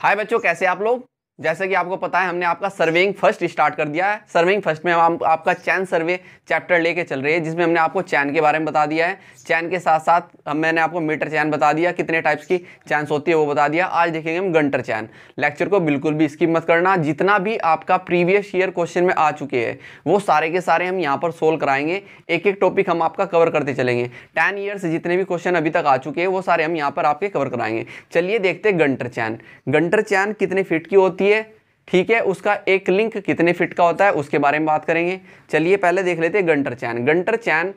हाय बच्चों कैसे आप लोग जैसे कि आपको पता है हमने आपका सर्वेइंग फर्स्ट स्टार्ट कर दिया है सर्वेइंग फर्स्ट में हम आपका चैन सर्वे चैप्टर लेके चल रही है जिसमें हमने आपको चैन के बारे में बता दिया है चैन के साथ साथ हम मैंने आपको मीटर चैन बता दिया कितने टाइप्स की चैन होती है वो बता दिया आज देखेंगे हम गंटर चैन लेक्चर को बिल्कुल भी स्किप मत करना जितना भी आपका प्रीवियस ईयर क्वेश्चन में आ चुके हैं वो सारे के सारे हम यहाँ पर सोल्व कराएंगे एक एक टॉपिक हम आपका कवर करते चलेंगे टेन ईयर्स जितने भी क्वेश्चन अभी तक आ चुके हैं वो सारे हम यहाँ पर आपके कवर कराएंगे चलिए देखते हैं गंटर चैन गंटर चैन कितने फिट की होती है है ठीक है उसका एक लिंक कितने फिट का होता है उसके बारे में बात करेंगे चलिए पहले देख लेते हैं गंटर चैन गंटर चैन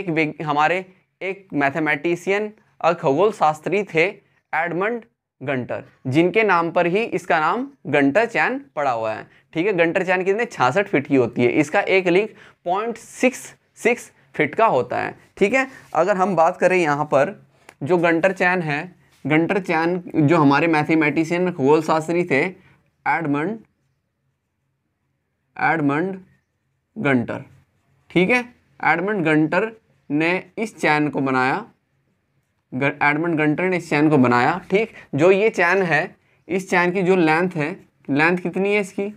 एक हमारे एक मैथमेटिशियन और खगोल शास्त्री थे एडमंड गंटर जिनके नाम पर ही इसका नाम गंटर चैन पड़ा हुआ है ठीक है गंटर चैन कितने छियासठ फिट की होती है इसका एक link point six six feet का होता है ठीक है अगर हम बात करें यहाँ पर जो गंटर चैन है गंटर चैन जो हमारे मैथमेटिशियन खगोल शास्त्री थे एडमंड एडमंड गंटर ठीक है एडमंड गंटर ने इस चैन को बनाया एडमंड गंटर ने इस चैन को बनाया ठीक जो ये चैन है इस चैन की जो लेंथ है लेंथ कितनी है इसकी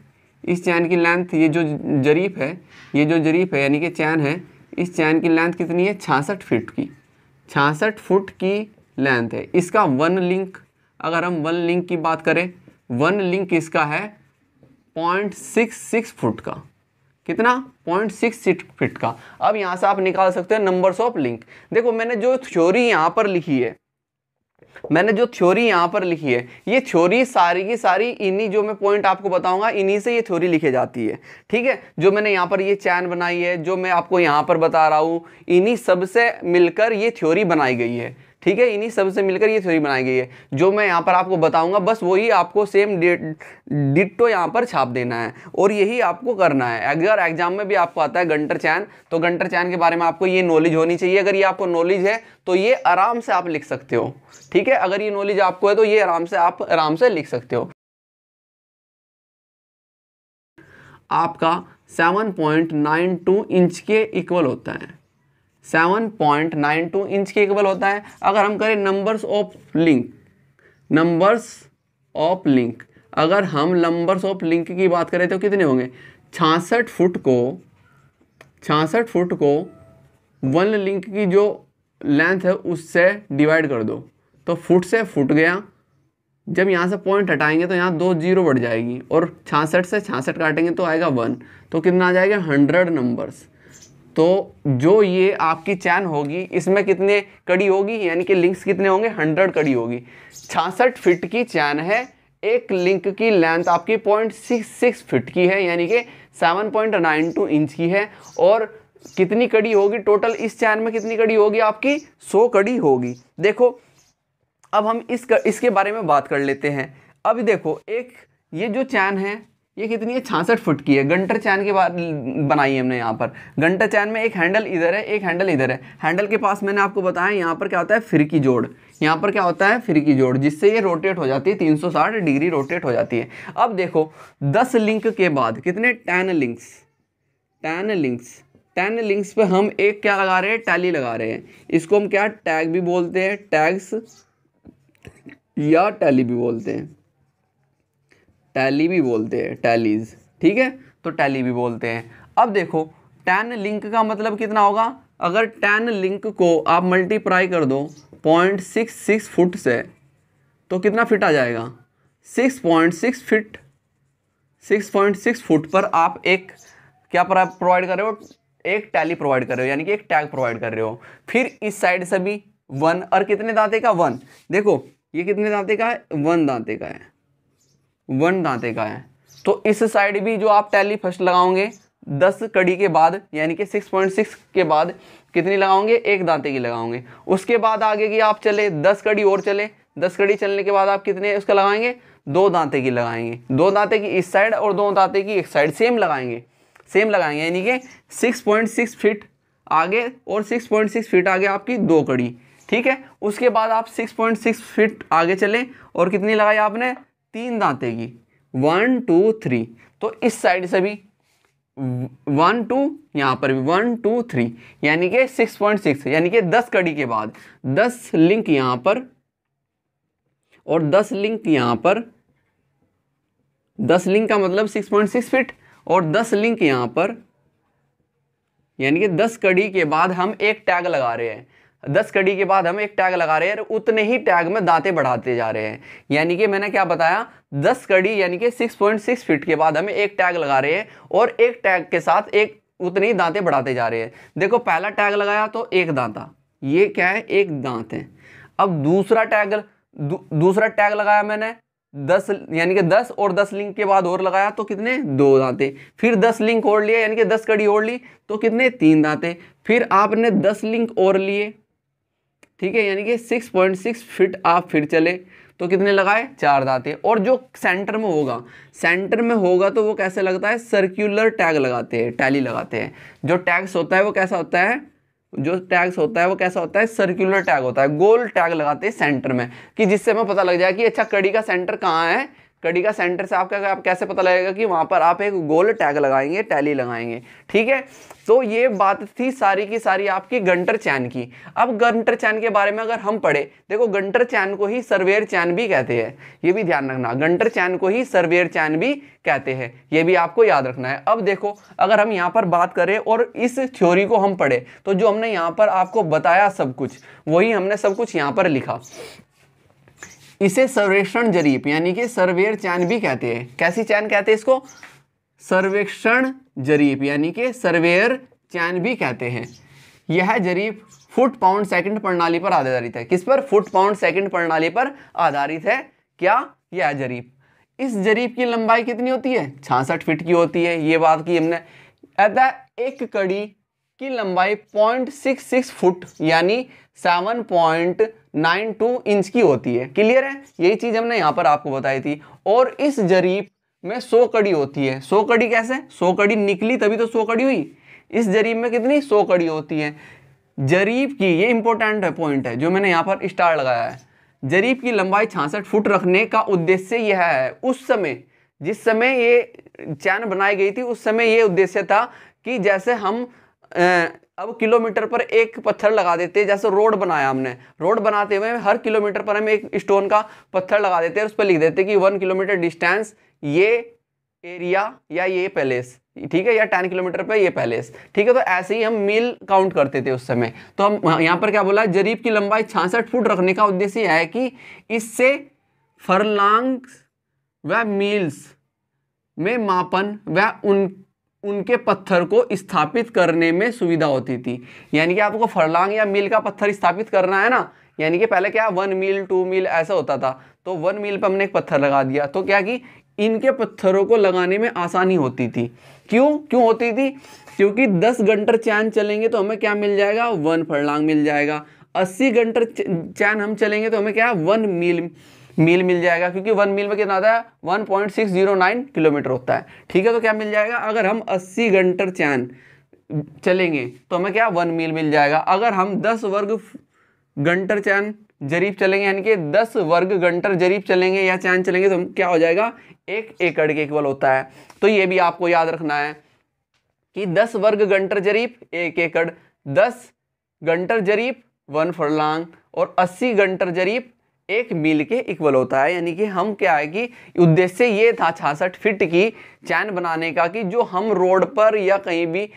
इस चैन की लेंथ ये जो जरीफ है ये जो जरीफ है यानी कि चैन है इस चैन की लेंथ कितनी है छासठ फिट की छासठ फुट की लेंथ है इसका वन लिंक अगर हम वन लिंक की बात करें वन लिंक इसका है पॉइंट सिक्स सिक्स फुट का कितना पॉइंट सिक्स फीट का अब यहाँ से आप निकाल सकते हैं नंबर ऑफ लिंक देखो मैंने जो थ्योरी यहाँ पर लिखी है मैंने जो थ्योरी यहाँ पर लिखी है ये थ्योरी सारी की सारी इन्हीं जो मैं पॉइंट आपको बताऊंगा इन्हीं से ये थ्योरी लिखी जाती है ठीक है जो मैंने यहाँ पर ये चैन बनाई है जो मैं आपको यहाँ पर बता रहा हूं इन्हीं सबसे मिलकर ये थ्योरी बनाई गई है ठीक है इन्हीं सब से मिलकर ये थ्योरी बनाई गई है जो मैं यहाँ पर आपको बताऊंगा बस वही आपको सेम डिटो यहाँ पर छाप देना है और यही आपको करना है अगर एग्जाम में भी आपको आता है गंटर चैन तो गंटर चैन के बारे में आपको ये नॉलेज होनी चाहिए अगर ये आपको नॉलेज है तो ये आराम से आप लिख सकते हो ठीक है अगर ये नॉलेज आपको है तो ये आराम से आप आराम से लिख सकते हो आपका 7.92 इंच के इक्वल होता है 7.92 इंच के इक्वल होता है अगर हम करें numbers of link numbers of link अगर हम नंबर्स ऑफ लिंक की बात करें तो कितने होंगे छासठ फुट को छासठ फुट को वन लिंक की जो लेंथ है उससे डिवाइड कर दो तो फुट से फुट गया जब यहाँ से पॉइंट हटाएंगे तो यहाँ दो जीरो बढ़ जाएगी और छासठ से छासठ काटेंगे तो आएगा वन तो कितना आ जाएगा हंड्रेड नंबर्स तो जो ये आपकी चैन होगी इसमें कितने कड़ी होगी यानी कि लिंक्स कितने होंगे हंड्रेड कड़ी होगी 66 फिट की चैन है एक लिंक की लेंथ आपकी पॉइंट सिक्स सिक्स फिट की है यानी कि seven point nine two inch की है और कितनी कड़ी होगी टोटल इस चैन में कितनी कड़ी होगी आपकी सौ कड़ी होगी देखो अब हम इस कर, इसके बारे में बात कर लेते हैं अब देखो एक ये जो चैन है ये कितनी है छासठ फुट की है गंटर चैन के बाद बनाई है हमने यहाँ पर गंटर चैन में एक हैंडल इधर है एक हैंडल इधर है हैंडल के पास मैंने आपको बताया यहाँ पर क्या होता है फिरकी जोड़ यहाँ पर क्या होता है फिरकी जोड़ जिससे ये रोटेट हो जाती है 360 डिग्री रोटेट हो जाती है अब देखो दस लिंक के बाद कितने ten links ten links ten links पर हम एक क्या लगा रहे हैं टैली लगा रहे हैं इसको हम क्या टैग भी बोलते हैं टैग्स या टैली भी बोलते हैं टैली भी बोलते हैं टैलीज ठीक है तो टैली भी बोलते हैं अब देखो टैन लिंक का मतलब कितना होगा अगर टैन लिंक को आप मल्टीप्लाई कर दो पॉइंट सिक्स सिक्स फुट से तो कितना फिट आ जाएगा six point six feet six point six foot पर आप एक क्या प्रोवाइड कर रहे हो एक टैली प्रोवाइड कर रहे हो यानी कि एक टैग प्रोवाइड कर रहे हो फिर इस साइड से भी वन और कितने दांते का वन देखो ये कितने दांते का है वन दांते का है वन दांते का है तो इस साइड भी जो आप टैली फर्स्ट लगाओगे दस कड़ी के बाद यानी कि सिक्स पॉइंट सिक्स के बाद कितनी लगाओगे एक दांते की लगाओगे उसके बाद आगे की आप चले दस कड़ी और चले दस कड़ी चलने के बाद आप कितने उसका लगाएंगे दो दांते की लगाएंगे दो दांते की इस साइड और दो दांते की एक साइड सेम लगाएंगे सेम लगाएंगे यानी कि सिक्स पॉइंट सिक्स फिट आगे और सिक्स पॉइंट सिक्स फिट आगे आपकी दो कड़ी ठीक है उसके बाद आप सिक्स पॉइंट सिक्स फिट आगे चलें और कितनी लगाई आपने तीन दांतें की वन टू थ्री तो इस साइड से भी वन टू यहाँ पर भी वन टू थ्री यानी कि सिक्स पॉइंट सिक्स यानी कि दस कड़ी के बाद दस लिंक यहाँ पर और दस लिंक यहाँ पर दस लिंक का मतलब सिक्स पॉइंट सिक्स फिट और दस लिंक यहाँ पर यानी कि दस कड़ी के बाद हम एक टैग लगा रहे हैं दस कड़ी के बाद हम एक टैग लगा रहे हैं उतने ही टैग में दांते बढ़ाते जा रहे हैं यानी कि मैंने क्या बताया दस कड़ी यानी कि सिक्स पॉइंट सिक्स फीट के बाद हम एक टैग लगा रहे हैं और एक टैग के साथ एक उतने ही दांते बढ़ाते जा रहे हैं देखो पहला टैग लगाया तो एक दांता ये क्या है एक दांत है अब दूसरा टैग दू, दूसरा टैग लगाया मैंने दस यानी कि दस और दस लिंक के बाद और लगाया तो कितने दो दांते फिर दस लिंक और लिए यानी कि दस कड़ी और ली तो कितने तीन दांते फिर आपने दस लिंक और लिए ठीक है यानी कि सिक्स पॉइंट सिक्स फिट आप फिर चले तो कितने लगाए चार दाते और जो सेंटर में होगा सेंटर में होगा तो वो कैसे लगता है सर्क्यूलर टैग लगाते हैं टैली लगाते हैं जो टैग्स होता है वो कैसा होता है जो टैग्स होता है वो कैसा होता है सर्क्यूलर टैग होता है गोल टैग लगाते हैं सेंटर में कि जिससे हमें पता लग जाए कि अच्छा कड़ी का सेंटर कहाँ है कड़ी का सेंटर से आपका आप कैसे पता लगेगा कि वहाँ पर आप एक गोल टैग लगाएंगे टैली लगाएंगे ठीक है तो ये बात थी सारी की सारी आपकी गंटर चैन की अब गंटर चैन के बारे में अगर हम पढ़े देखो गंटर चैन को ही सर्वेयर चैन भी कहते हैं ये भी ध्यान रखना गंटर चैन को ही सर्वेयर चैन भी कहते हैं ये भी आपको याद रखना है अब देखो अगर हम यहाँ पर बात करें और इस थ्योरी को हम पढ़े तो जो हमने यहाँ पर आपको बताया सब कुछ वही हमने सब कुछ यहाँ पर लिखा इसे सर्वेक्षण जरीप यानी कि सर्वेयर चैन भी कहते हैं कैसी चैन कहते हैं इसको सर्वेक्षण जरीप यानी कि सर्वेयर चैन भी कहते हैं यह जरीप फुट पाउंड सेकंड प्रणाली पर आधारित है किस पर फुट पाउंड सेकंड प्रणाली पर आधारित है क्या यह जरीप इस जरीब की लंबाई कितनी होती है छासठ फिट की होती है ये बात की हमने अतः एक कड़ी की लंबाई पॉइंट फुट यानी seven point nine two inch की होती है क्लियर है यही चीज़ हमने यहाँ पर आपको बताई थी और इस जरीब में सौ कड़ी होती है सौ कड़ी कैसे सो कड़ी निकली तभी तो सौ कड़ी हुई इस जरीब में कितनी सौ कड़ी होती है जरीब की ये इंपॉर्टेंट है पॉइंट है जो मैंने यहाँ पर स्टार लगाया है जरीब की लंबाई छासठ फुट रखने का उद्देश्य यह है उस समय जिस समय ये चैन बनाई गई थी उस समय ये उद्देश्य था कि जैसे हम अब किलोमीटर पर एक पत्थर लगा देते हैं जैसे रोड बनाया हमने रोड बनाते हुए हर किलोमीटर पर हम एक स्टोन का पत्थर लगा देते हैं उस पर लिख देते हैं कि वन किलोमीटर डिस्टेंस ये एरिया या ये पैलेस ठीक है या टेन किलोमीटर पर ये पैलेस ठीक है तो ऐसे ही हम मील काउंट करते थे उस समय तो हम यहाँ पर क्या बोला जरीब की लंबाई छियासठ फुट रखने का उद्देश्य है कि इससे फरलांग व मील्स में मापन व उन उनके पत्थर को स्थापित करने में सुविधा होती थी यानी कि आपको फरलांग या मील का पत्थर स्थापित करना है ना यानी कि पहले क्या वन मील टू मील ऐसा होता था तो वन मील पर हमने एक पत्थर लगा दिया तो क्या कि इनके पत्थरों को लगाने में आसानी होती थी क्यों क्यों होती थी क्योंकि दस घंटर चैन चलेंगे तो हमें क्या मिल जाएगा वन फरलांग मिल जाएगा अस्सी घंटर चैन हम चलेंगे तो हमें क्या वन मील मील मिल जाएगा क्योंकि वन मील में कितना आता है one point six zero nine kilometre होता है ठीक है तो क्या मिल जाएगा अगर हम अस्सी घंटर चैन चलेंगे तो हमें क्या वन मील मिल जाएगा अगर हम दस वर्ग घंटर चैन जरीब चलेंगे यानी कि दस वर्ग घंटर जरीब चलेंगे या चैन चलेंगे तो हम क्या हो जाएगा एक एकड़ के इक्वल होता है तो ये भी आपको याद रखना है कि दस वर्ग घंटर जरीब एक एकड़ दस घंटर जरीब वन फरलांग और अस्सी घंटर जरीब एक मील के इक्वल होता है यानी कि हम क्या है कि उद्देश्य ये था छासठ फिट की चैन बनाने का कि जो हम रोड पर या कहीं भी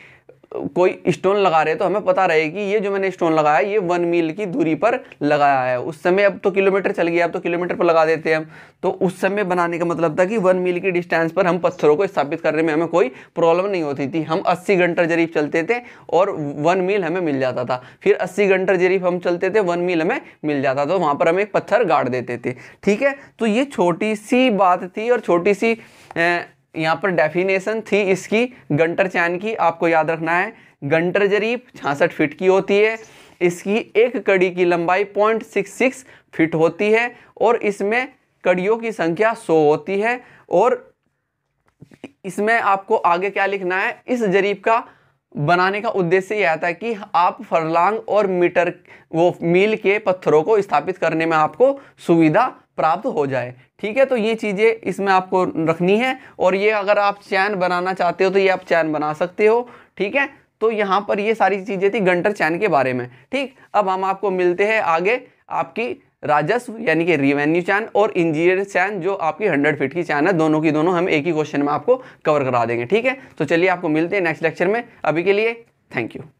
कोई स्टोन लगा रहे तो हमें पता रहे कि ये जो मैंने स्टोन लगाया ये वन मील की दूरी पर लगाया है उस समय अब तो किलोमीटर चल गया अब तो किलोमीटर पर लगा देते हैं हम तो उस समय बनाने का मतलब था कि वन मील की डिस्टेंस पर हम पत्थरों को स्थापित करने में हमें कोई प्रॉब्लम नहीं होती थी हम अस्सी घंटा जरीफ चलते थे और वन मील हमें मिल जाता था फिर अस्सी घंटा जरीफ हम चलते थे वन मील हमें मिल जाता था तो वहाँ पर हम एक पत्थर गाड़ देते थे ठीक है तो ये छोटी सी बात थी और छोटी सी यहाँ पर डेफिनेशन थी इसकी गंटर चैन की आपको याद रखना है गंटर जरीब छासठ फिट की होती है इसकी एक कड़ी की लंबाई पॉइंट सिक्स सिक्स फिट होती है और इसमें कड़ियों की संख्या सौ होती है और इसमें आपको आगे क्या लिखना है इस जरीब का बनाने का उद्देश्य यह था कि आप फरलांग और मीटर वो मील के पत्थरों को स्थापित करने में आपको सुविधा प्राप्त हो जाए ठीक है तो ये चीज़ें इसमें आपको रखनी है और ये अगर आप चैन बनाना चाहते हो तो ये आप चैन बना सकते हो ठीक है तो यहाँ पर ये सारी चीज़ें थी गंटर चैन के बारे में ठीक अब हम आपको मिलते हैं आगे आपकी राजस्व यानी कि रिवेन्यू चैन और इंजीनियर चैन जो आपकी हंड्रेड फीट की चैन है दोनों की दोनों हम एक ही क्वेश्चन में आपको कवर करा देंगे ठीक है तो चलिए आपको मिलते हैं नेक्स्ट लेक्चर में अभी के लिए थैंक यू